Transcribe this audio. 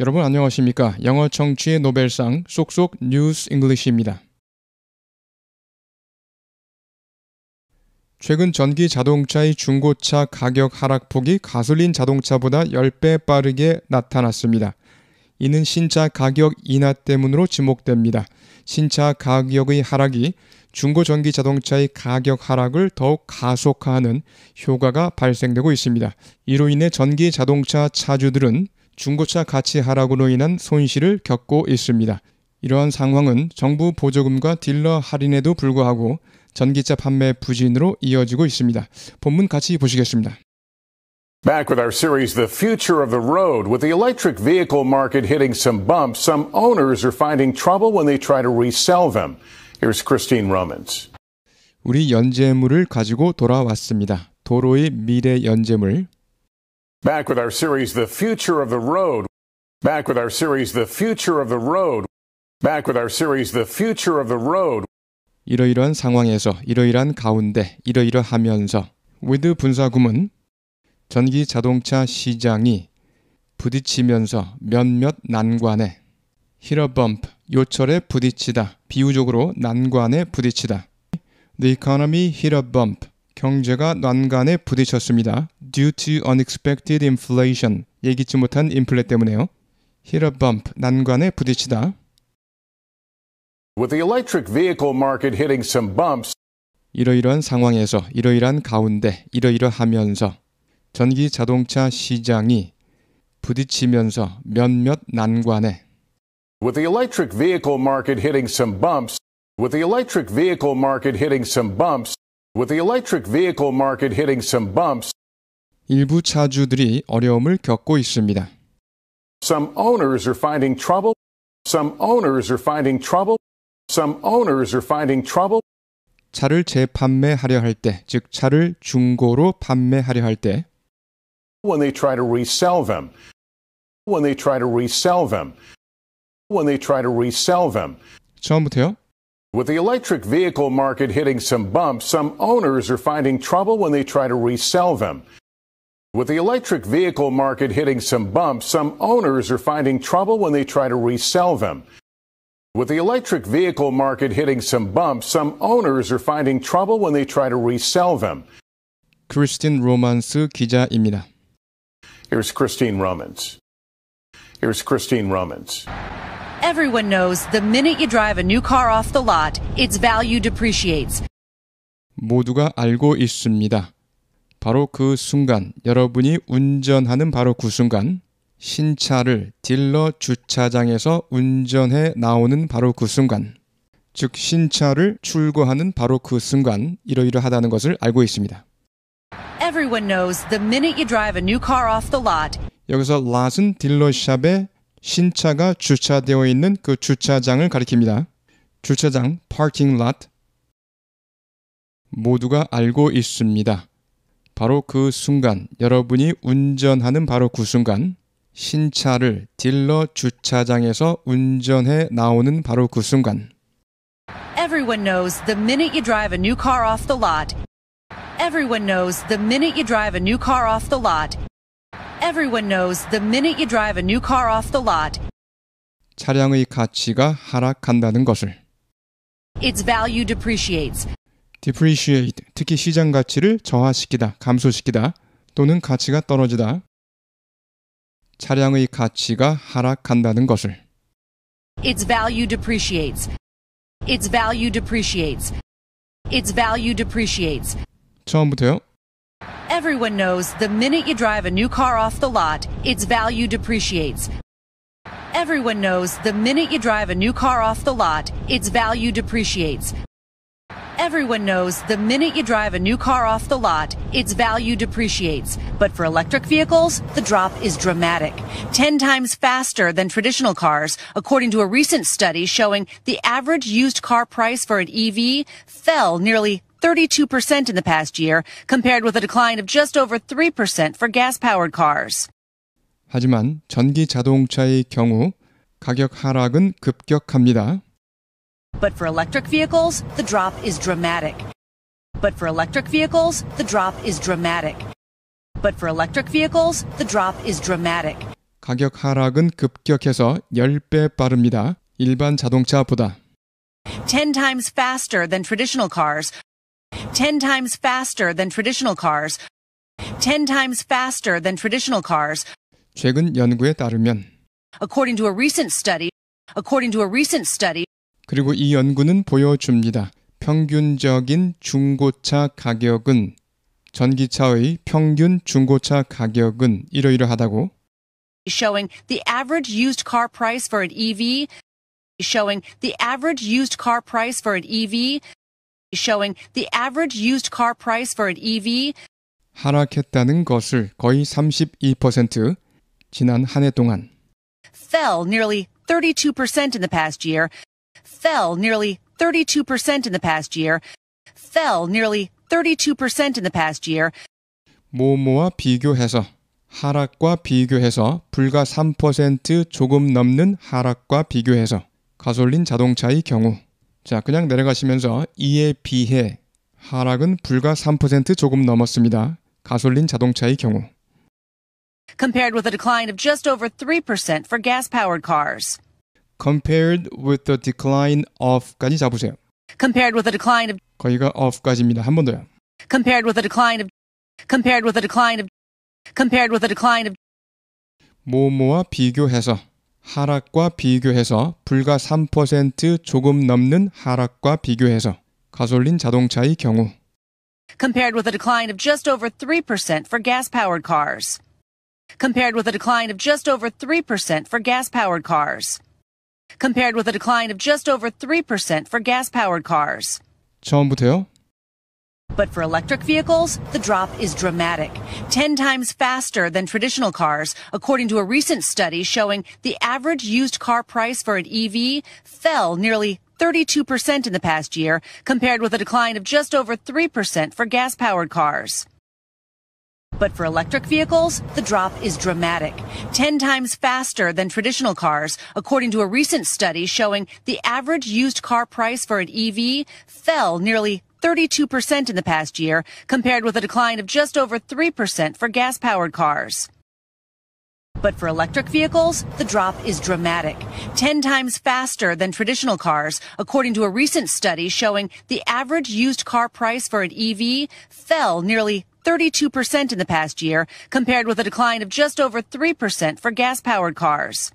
여러분 안녕하십니까? 영어 청취의 노벨상 쏙쏙 뉴스 잉글리시입니다. 최근 전기 자동차의 중고차 가격 하락폭이 가솔린 자동차보다 10배 빠르게 나타났습니다. 이는 신차 가격 인하 때문으로 지목됩니다. 신차 가격의 하락이 중고 전기 자동차의 가격 하락을 더욱 가속화하는 효과가 발생되고 있습니다. 이로 인해 전기 자동차 차주들은 중고차 가치 하락으로 인한 손실을 겪고 있습니다. 이러한 상황은 정부 보조금과 딜러 할인에도 불구하고 전기차 판매 부진으로 이어지고 있습니다. 본문 같이 보시겠습니다. Back with our series, The Future of the Road. With the electric vehicle market hitting some bumps, some owners are finding trouble when they try to resell them. Here's Christine Romans. 우리 연재물을 가지고 돌아왔습니다. 도로의 미래 연재물, Back with our series, The Future of the Road. Back with our series, The Future of the Road. Back with our series, The Future of the Road. 이러이러한 상황에서, 이러이러한 가운데, 이러이러하면서 위드 분사구문 전기 자동차 시장이 부딪히면서 몇몇 난관에 히러 범프 요철에 부딪히다 비유적으로 난관에 부딪히다 The economy hit a bump 경제가 난간에 부딪혔습니다. Due to unexpected inflation, 예기치 못한 인플레 때문에요. Hit a bump, 난간에 부딪히다. With the electric vehicle market hitting some bumps. 이러이러한 상황에서, 이러이러한 가운데, 이러이러하면서 전기 자동차 시장이 부딪히면서 몇몇 난관에. With the electric vehicle market hitting some bumps. With the electric vehicle market hitting some bumps. With the electric vehicle market hitting some bumps, 일부 차주들이 어려움을 겪고 있습니다. Some owners are finding trouble. Some owners are finding trouble. Some owners are finding trouble. 차를 재판매하려 할 때, 즉 차를 중고로 판매하려 할 때 when they try to resell them. When they try to resell them. When they try to resell them. 처음부터요? With the electric vehicle market hitting some bumps, some owners are finding trouble when they try to resell them. With the electric vehicle market hitting some bumps, some owners are finding trouble when they try to resell them. With the electric vehicle market hitting some bumps, some owners are finding trouble when they try to resell them. Christine Romans, 기자입니다. Here's Christine Romans. Here's Christine Romans. Everyone knows the minute you drive a new car off the lot, its value depreciates. 모두가 알고 있습니다. 바로 그 순간, 여러분이 운전하는 바로 그 순간, 신차를 딜러 주차장에서 운전해 나오는 바로 그 순간, 즉 신차를 출고하는 바로 그 순간 이러이러하다는 것을 알고 있습니다. Everyone knows the minute you drive a new car off the lot. 여기서 lot은 딜러샵의 신차가 주차되어 있는 그 주차장을 가리킵니다. 주차장 (parking lot) 모두가 알고 있습니다. 바로 그 순간, 여러분이 운전하는 바로 그 순간, 신차를 딜러 주차장에서 운전해 나오는 바로 그 순간. Everyone knows the minute you drive a new car off the lot. Everyone knows the minute you drive a new car off the lot. Everyone knows the minute you drive a new car off the lot, 차량의 가치가 하락한다는 것을. Its value depreciates. depreciate 특히 시장 가치를 저하시키다, 감소시키다 또는 가치가 떨어지다. 차량의 가치가 하락한다는 것을. Its value depreciates. Its value depreciates. Its value depreciates. 처음부터요. Everyone knows the minute you drive a new car off the lot, its value depreciates. Everyone knows the minute you drive a new car off the lot, its value depreciates. Everyone knows the minute you drive a new car off the lot, its value depreciates. But for electric vehicles, the drop is dramatic. 10 times faster than traditional cars, according to a recent study showing the average used car price for an EV fell nearly 32% in the past year, compared with a decline of just over 3% for gas-powered cars. 하지만 전기 자동차의 경우 가격 하락은 급격합니다. But for electric vehicles, the drop is dramatic. But for electric vehicles, the drop is dramatic. But for electric vehicles, the drop is dramatic. 가격 하락은 급격해서 10배 빠릅니다. 일반 자동차보다. 10 times faster than traditional cars, 10 times faster than traditional cars. 10 times faster than traditional cars. 최근 연구에 따르면 according to a recent study according to a recent study 그리고 이 연구는 보여줍니다. 평균적인 중고차 가격은 전기차의 평균 중고차 가격은 이러이러하다고 showing the average used car price for an EV showing the average used car price for an EV showing the average used car price for an EV 하락했다는 것을 거의 32% 지난 한 해 동안 fell nearly 32% in the past year fell nearly 32% in the past year fell nearly 32% in the past year 모모와 비교해서 하락과 비교해서 불과 3% 조금 넘는 하락과 비교해서 가솔린 자동차의 경우 자, 그냥 내려가시면서 이에 비해 하락은 불과 3% 조금 넘었습니다. 가솔린 자동차의 경우. compared with a decline of just over 3% for gas-powered cars. compared with the decline of까지 잡으세요. compared with a decline of 거기가 of까지입니다. 한 번 더요. compared with a decline of compared with a decline of compared with a decline of 뭐뭐와 비교해서 하락과 비교해서 불과 3% 조금 넘는 하락과 비교해서 가솔린 자동차의 경우 compared with a decline of just over 3% for gas-powered cars. compared with a decline of just over 3% for gas-powered cars. compared with a decline of just over 3% for gas-powered cars. 처음부터요? But for electric vehicles, the drop is dramatic. 10 times faster than traditional cars, according to a recent study showing the average used car price for an EV fell nearly 32% in the past year, compared with a decline of just over 3% for gas powered cars. But for electric vehicles, the drop is dramatic. 10 times faster than traditional cars, according to a recent study showing the average used car price for an EV fell nearly 32% in the past year, compared with a decline of just over 3% for gas powered cars. But for electric vehicles, the drop is dramatic. 10 times faster than traditional cars, according to a recent study showing the average used car price for an EV fell nearly 32% in the past year, compared with a decline of just over 3% for gas powered cars.